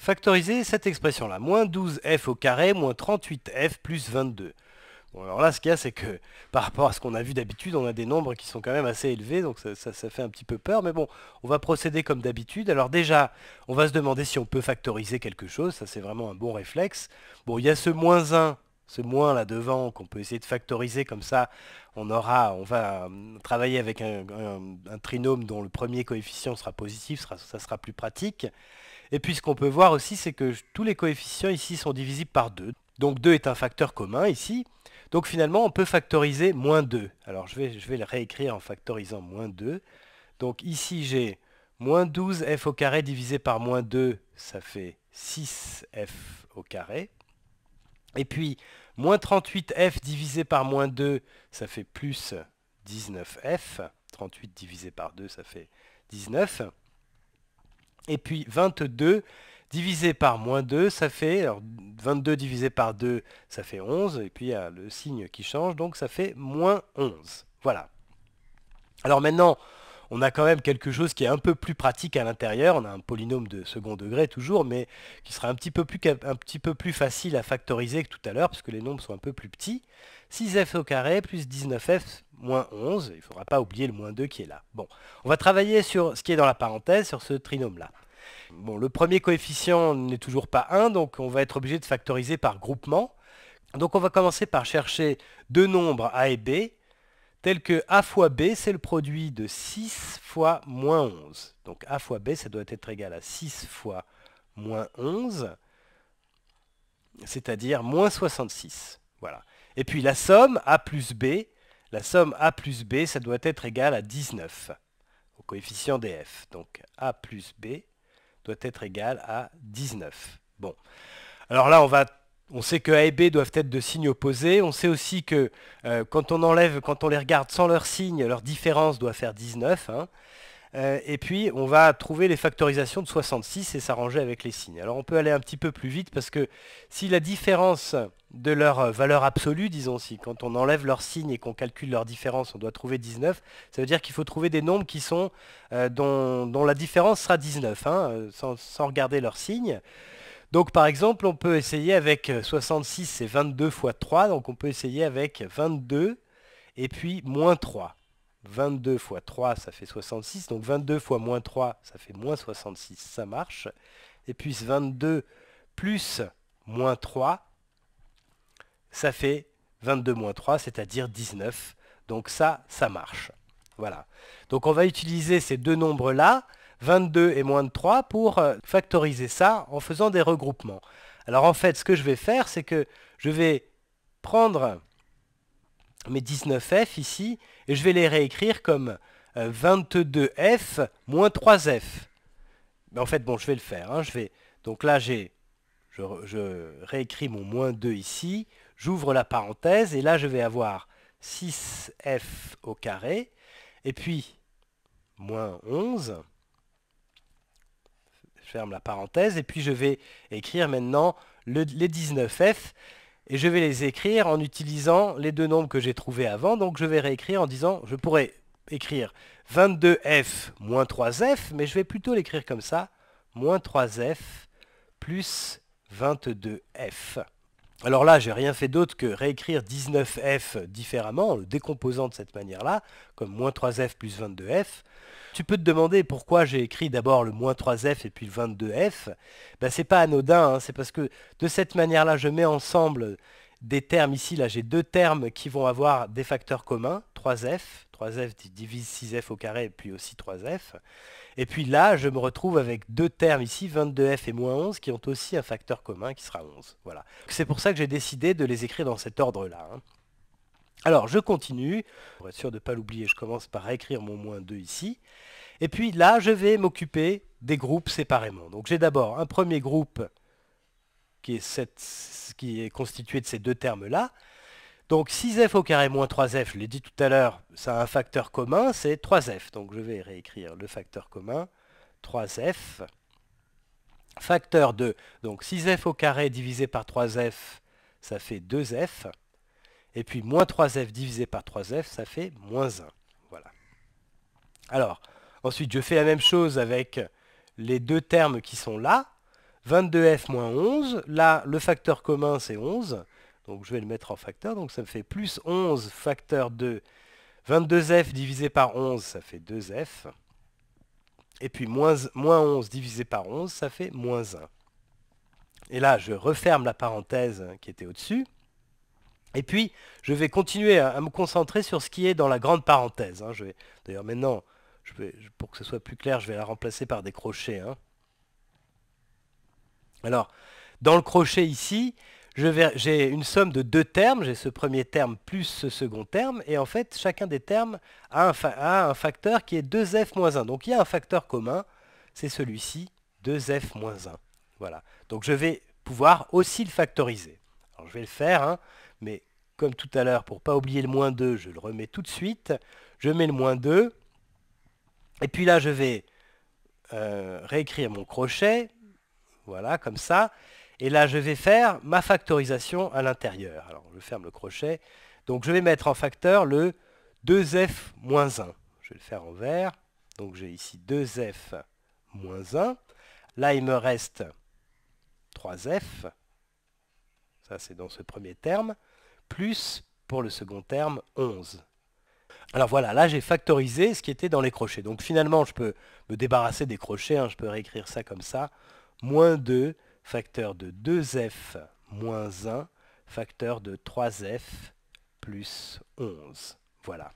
Factoriser cette expression-là. Moins 12f au carré, moins 38f plus 22. Bon, alors là, ce qu'il y a, c'est que par rapport à ce qu'on a vu d'habitude, on a des nombres qui sont quand même assez élevés, donc ça, ça, fait un petit peu peur. Mais bon, on va procéder comme d'habitude. Alors déjà, on va se demander si on peut factoriser quelque chose. Ça, c'est vraiment un bon réflexe. Bon, il y a ce moins 1 ce moins là devant qu'on peut essayer de factoriser comme ça on aura on va euh, travailler avec un, trinôme dont le premier coefficient sera positif ça sera plus pratique et puis ce qu'on peut voir aussi, c'est que tous les coefficients ici sont divisibles par 2. Donc 2 est un facteur commun ici. Donc finalement, on peut factoriser moins 2. Alors je vais, le réécrire en factorisant moins 2. Donc ici, j'ai moins 12f au carré divisé par moins 2, ça fait 6f au carré. Et puis, moins 38f divisé par moins 2, ça fait plus 19f. 38 divisé par 2, ça fait 19. Et puis 22 divisé par moins 2, ça fait, alors 22 divisé par 2, ça fait 11, et puis il y a le signe qui change, donc ça fait moins 11. Voilà. Alors maintenant, on a quand même quelque chose qui est un peu plus pratique à l'intérieur. On a un polynôme de second degré toujours, mais qui sera un petit peu plus, facile à factoriser que tout à l'heure, puisque les nombres sont un peu plus petits. 6f au carré plus 19f moins 11. Il ne faudra pas oublier le moins 2 qui est là. Bon, on va travailler sur ce qui est dans la parenthèse, sur ce trinôme-là. Bon, le premier coefficient n'est toujours pas 1, donc on va être obligé de factoriser par groupement. Donc on va commencer par chercher deux nombres A et B tel que a fois b, c'est le produit de 6 fois moins 11. Donc a fois b, ça doit être égal à 6 fois moins 11, c'est-à-dire moins 66. Voilà. Et puis la somme a plus b, la somme a plus b, ça doit être égal à 19, au coefficient df. Donc a plus b doit être égal à 19. Bon. Alors là, on va on sait que A et B doivent être de signes opposés. On sait aussi que euh, quand on enlève, quand on les regarde sans leurs signes, leur différence doit faire 19. Hein. Euh, et puis, on va trouver les factorisations de 66 et s'arranger avec les signes. Alors, on peut aller un petit peu plus vite parce que si la différence de leur euh, valeur absolue, disons, si quand on enlève leurs signes et qu'on calcule leur différence, on doit trouver 19, ça veut dire qu'il faut trouver des nombres qui sont, dont, la différence sera 19, hein, sans, sans, regarder leurs signes. Donc par exemple, on peut essayer avec 66, euh, c'est 22 fois 3, donc on peut essayer avec 22 et puis moins 3. 22 fois 3, ça fait 66, donc 22 fois moins 3, ça fait moins 66, ça marche. Et puis 22 plus moins 3, ça fait 22 moins 3, c'est-à-dire 19. Donc ça, ça marche. Voilà. Donc on va utiliser ces deux nombres-là 22 et moins de 3 pour euh, factoriser ça en faisant des regroupements. Alors en fait, ce que je vais faire, c'est que je vais prendre mes 19F ici et je vais les réécrire comme 22F euh, moins 3F. Mais en fait, bon, je vais le faire. Hein. vais... Donc là, j'ai... Je, je réécris mon moins 2 ici, j'ouvre la parenthèse, et là je vais avoir 6f au carré, et puis moins 11, je ferme la parenthèse. Et puis je vais écrire maintenant les 19F. Et je vais les écrire en utilisant les deux nombres que j'ai trouvés avant. Donc je vais réécrire en disant, je pourrais écrire 22F moins 3F, mais je vais plutôt l'écrire comme ça, moins 3F plus 22F. Alors là, j'ai rien fait d'autre que réécrire 19f différemment, en le décomposant de cette manière-là, comme moins 3f plus 22f. Tu peux te demander pourquoi j'ai écrit d'abord le moins 3f et puis le 22f. Ce ben, c'est pas anodin, hein, c'est parce que de cette manière-là, je mets ensemble des termes ici. Là, j'ai deux termes qui vont avoir des facteurs communs, 3f 3f divise 6f au carré, puis aussi 3f. Et puis là, je me retrouve avec deux termes ici, 22f et moins 11, qui ont aussi un facteur commun qui sera 11. C'est pour ça que j'ai décidé de les écrire dans cet ordre-là. Hein. Alors, je continue. Pour être sûr de ne pas l'oublier, je commence par écrire mon moins 2 ici. Et puis là, je vais m'occuper des groupes séparément. Donc j'ai d'abord un premier groupe qui est constitué de ces deux termes-là, donc 6f au carré moins 3f, je l'ai dit tout à l'heure, ça a un facteur commun, c'est 3f. Donc je vais réécrire le facteur commun, 3f, facteur 2. donc 6f au carré divisé par 3f, ça fait 2f. Et puis moins 3f divisé par 3f, ça fait moins 1. Voilà. Alors, ensuite je fais la même chose avec les deux termes qui sont là. 22f moins 11, là le facteur commun c'est 11. Donc je vais le mettre en facteur, donc ça me fait plus 11 facteur 2. 22f divisé par 11, ça fait 2f. Et puis moins, 11 divisé par 11, ça fait moins 1. Et là, je referme la parenthèse hein, qui était au-dessus. Et puis, je vais continuer à, me concentrer sur ce qui est dans la grande parenthèse. Hein. D'ailleurs, maintenant, je vais, pour que ce soit plus clair, je vais la remplacer par des crochets. Hein. Alors, dans le crochet ici, j'ai une somme de deux termes, j'ai ce premier terme plus ce second terme, et en fait chacun des termes a un, facteur qui est 2f-1. Donc il y a un facteur commun, c'est celui-ci, 2f-1. Voilà. Donc je vais pouvoir aussi le factoriser. Alors je vais le faire, hein, mais comme tout à l'heure, pour ne pas oublier le moins 2, je le remets tout de suite. Je mets le moins 2, et puis là je vais euh, réécrire mon crochet, voilà, comme ça. Et là, je vais faire ma factorisation à l'intérieur. Alors, je ferme le crochet. Donc, je vais mettre en facteur le 2f-1. Je vais le faire en vert. Donc, j'ai ici 2f-1. Là, il me reste 3f. Ça, c'est dans ce premier terme. Plus, pour le second terme, 11. Alors voilà, là j'ai factorisé ce qui était dans les crochets. Donc finalement, je peux me débarrasser des crochets, hein. je peux réécrire ça comme ça. Moins 2 facteur de 2f moins 1, facteur de 3f plus 11. Voilà.